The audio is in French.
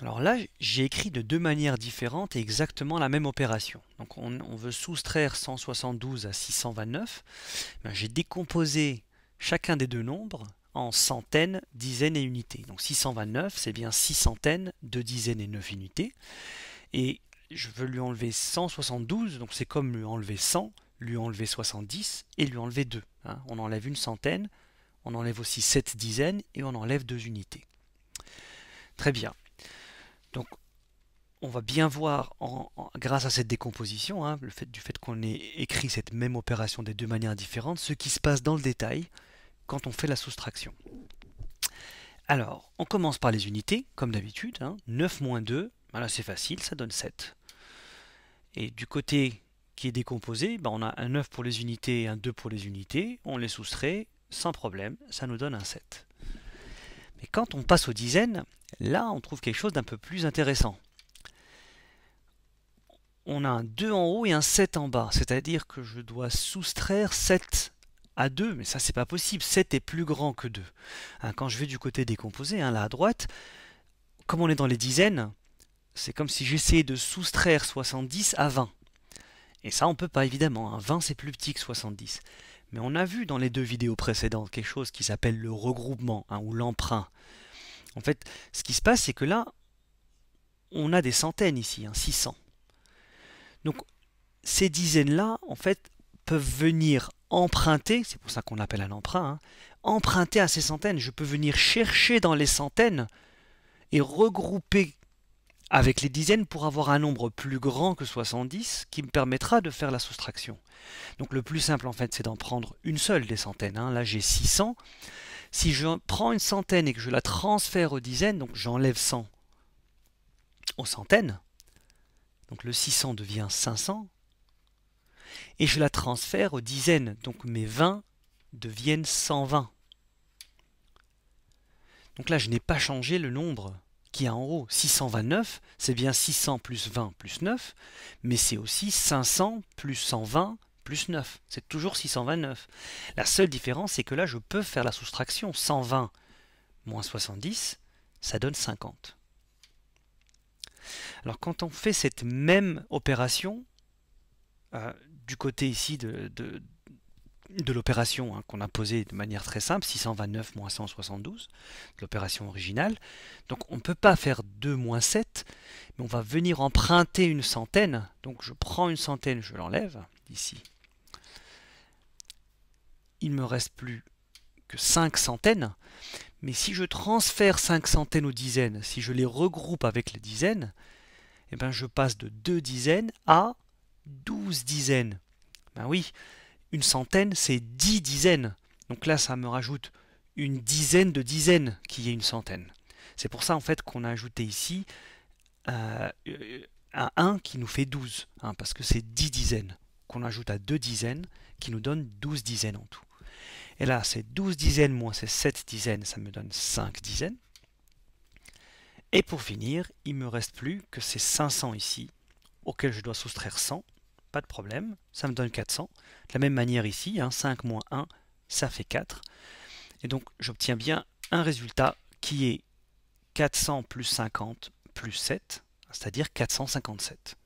Alors là, j'ai écrit de deux manières différentes et exactement la même opération. Donc on, veut soustraire 172 à 629. Ben, j'ai décomposé chacun des deux nombres en centaines, dizaines et unités. Donc 629, c'est bien 6 centaines, 2 dizaines et 9 unités. Et je veux lui enlever 172, donc c'est comme lui enlever 100, lui enlever 70 et lui enlever 2. Hein. On enlève une centaine, on enlève aussi 7 dizaines et on enlève 2 unités. Très bien. Donc on va bien voir, grâce à cette décomposition, hein, le fait, du fait qu'on ait écrit cette même opération des deux manières différentes, ce qui se passe dans le détail quand on fait la soustraction. Alors, on commence par les unités, comme d'habitude. 9 hein. moins 2, voilà, c'est facile, ça donne 7. Et du côté qui est décomposé, ben, on a un 9 pour les unités et un 2 pour les unités. On les soustrait sans problème, ça nous donne un 7. Mais quand on passe aux dizaines, là on trouve quelque chose d'un peu plus intéressant. On a un 2 en haut et un 7 en bas, c'est-à-dire que je dois soustraire 7 à 2, mais ça c'est pas possible, 7 est plus grand que 2. Hein, quand je vais du côté décomposé, hein, là à droite, comme on est dans les dizaines, c'est comme si j'essayais de soustraire 70 à 20. Et ça on peut pas évidemment, un hein. 20 c'est plus petit que 70. Mais on a vu dans les deux vidéos précédentes quelque chose qui s'appelle le regroupement hein, ou l'emprunt. En fait, ce qui se passe, c'est que là, on a des centaines ici, 600. Hein, Donc, ces dizaines-là, en fait, peuvent venir emprunter, c'est pour ça qu'on appelle un emprunt, hein, emprunter à ces centaines. Je peux venir chercher dans les centaines et regrouper avec les dizaines pour avoir un nombre plus grand que 70 qui me permettra de faire la soustraction. Donc le plus simple en fait c'est d'en prendre une seule des centaines. Hein. Là j'ai 600. Si je prends une centaine et que je la transfère aux dizaines, donc j'enlève 100 aux centaines, donc le 600 devient 500, et je la transfère aux dizaines, donc mes 20 deviennent 120. Donc là je n'ai pas changé le nombre qui a en haut. 629, c'est bien 600 plus 20 plus 9, mais c'est aussi 500 plus 120 plus 9. C'est toujours 629. La seule différence, c'est que là, je peux faire la soustraction. 120 moins 70, ça donne 50. Alors quand on fait cette même opération, euh, du côté ici de, de l'opération hein, qu'on a posée de manière très simple, 629 172, l'opération originale. Donc on ne peut pas faire 2 moins 7, mais on va venir emprunter une centaine. Donc je prends une centaine, je l'enlève d'ici. Il me reste plus que 5 centaines. Mais si je transfère 5 centaines aux dizaines, si je les regroupe avec les dizaines, eh ben je passe de 2 dizaines à 12 dizaines. Ben oui, une centaine, c'est dix dizaines. Donc là, ça me rajoute une dizaine de dizaines qui est une centaine. C'est pour ça en fait qu'on a ajouté ici euh, euh, un 1 qui nous fait 12, hein, parce que c'est 10 dizaines, qu'on ajoute à 2 dizaines, qui nous donne 12 dizaines en tout. Et là, c'est 12 dizaines moins ces 7 dizaines, ça me donne 5 dizaines. Et pour finir, il ne me reste plus que ces 500 ici, auxquels je dois soustraire 100, pas de problème, ça me donne 400. De la même manière ici, 5 hein, moins 1, ça fait 4. Et donc j'obtiens bien un résultat qui est 400 plus 50 plus 7, c'est-à-dire 457.